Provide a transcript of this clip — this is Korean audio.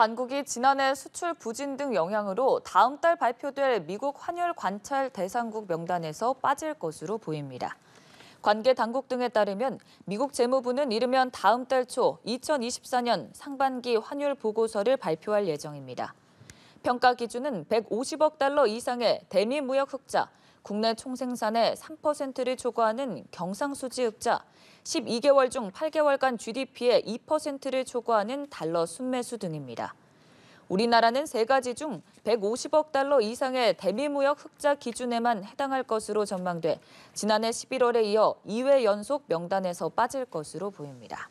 당국이 지난해 수출 부진 등 영향으로 다음 달 발표될 미국 환율 관찰 대상국 명단에서 빠질 것으로 보입니다. 관계 당국 등에 따르면 미국 재무부는 이르면 다음 달 초 2024년 상반기 환율 보고서를 발표할 예정입니다. 평가 기준은 150억 달러 이상의 대미 무역 흑자, 국내 총생산의 3%를 초과하는 경상수지흑자, 12개월 중 8개월간 GDP의 2%를 초과하는 달러 순매수 등입니다. 우리나라는 세 가지 중 150억 달러 이상의 대미무역 흑자 기준에만 해당할 것으로 전망돼 지난해 11월에 이어 2회 연속 명단에서 빠질 것으로 보입니다.